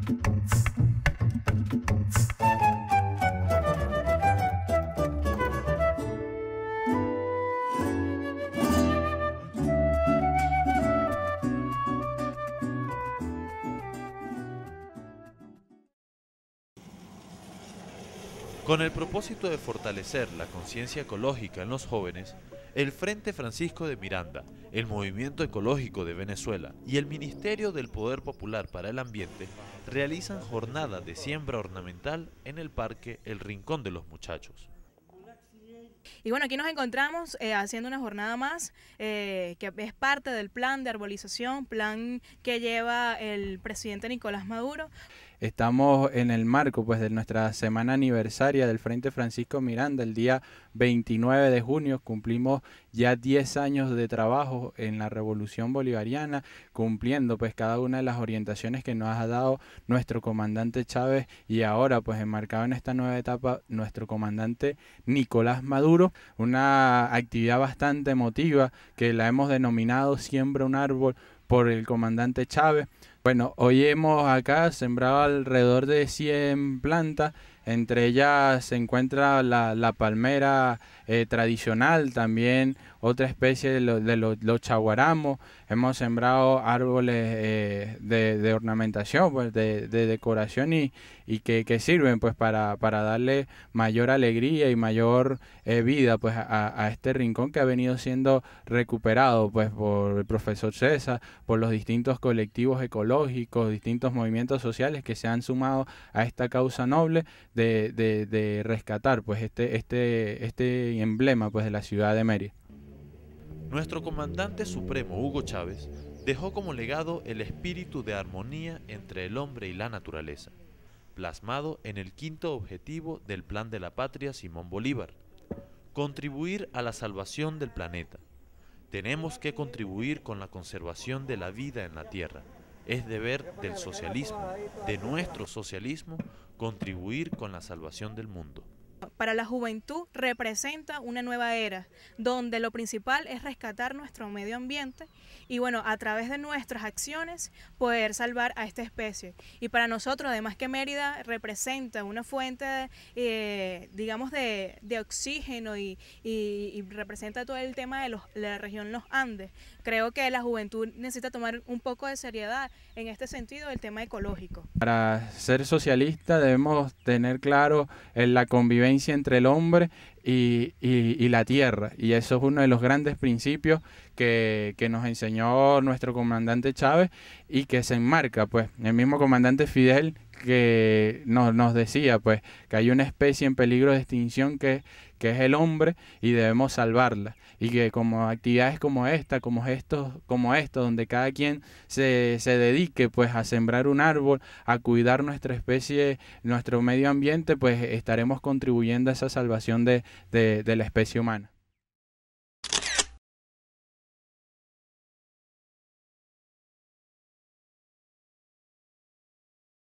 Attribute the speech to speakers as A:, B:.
A: Thanks.
B: Con el propósito de fortalecer la conciencia ecológica en los jóvenes, el Frente Francisco de Miranda, el Movimiento Ecológico de Venezuela y el Ministerio del Poder Popular para el Ambiente realizan jornada de siembra ornamental en el parque El Rincón de los Muchachos.
A: Y bueno, aquí nos encontramos eh, haciendo una jornada más eh, que es parte del plan de arbolización, plan que lleva el presidente Nicolás Maduro.
C: Estamos en el marco pues de nuestra semana aniversaria del Frente Francisco Miranda. El día 29 de junio cumplimos ya 10 años de trabajo en la Revolución Bolivariana, cumpliendo pues cada una de las orientaciones que nos ha dado nuestro comandante Chávez y ahora pues enmarcado en esta nueva etapa nuestro comandante Nicolás Maduro, una actividad bastante emotiva que la hemos denominado Siembra un árbol por el comandante Chávez bueno, hoy hemos acá sembrado alrededor de 100 plantas entre ellas se encuentra la, palmera eh, tradicional, también otra especie de, los chaguaramos. Hemos sembrado árboles eh, de, ornamentación, pues, de, decoración y, y que, sirven pues, para, para, darle mayor alegría y mayor eh, vida pues, a, este rincón que ha venido siendo recuperado pues, por el profesor César, por los distintos colectivos ecológicos, distintos movimientos sociales que se han sumado a esta causa noble de, rescatar pues este, este, este, emblema pues de la ciudad de Mérida.
B: Nuestro comandante supremo Hugo Chávez dejó como legado el espíritu de armonía entre el hombre y la naturaleza, plasmado en el quinto objetivo del Plan de la Patria Simón Bolívar, contribuir a la salvación del planeta. Tenemos que contribuir con la conservación de la vida en la Tierra es deber del socialismo, de nuestro socialismo, contribuir con la salvación del mundo
A: para la juventud representa una nueva era, donde lo principal es rescatar nuestro medio ambiente y bueno, a través de nuestras acciones poder salvar a esta especie. Y para nosotros, además que Mérida representa una fuente, eh, digamos, de, oxígeno y, representa todo el tema de, la región Los Andes, creo que la juventud necesita tomar un poco de seriedad en este sentido del tema ecológico.
C: Para ser socialista debemos tener claro en eh, la convivencia entre el hombre y, la tierra. Y eso es uno de los grandes principios que, que, nos enseñó nuestro comandante Chávez y que se enmarca, pues, el mismo comandante Fidel que nos decía pues que hay una especie en peligro de extinción que, que es el hombre y debemos salvarla y que como actividades como esta como estos como esto donde cada quien se, se dedique pues a sembrar un árbol a cuidar nuestra especie nuestro medio ambiente pues estaremos contribuyendo a esa salvación de, de la especie humana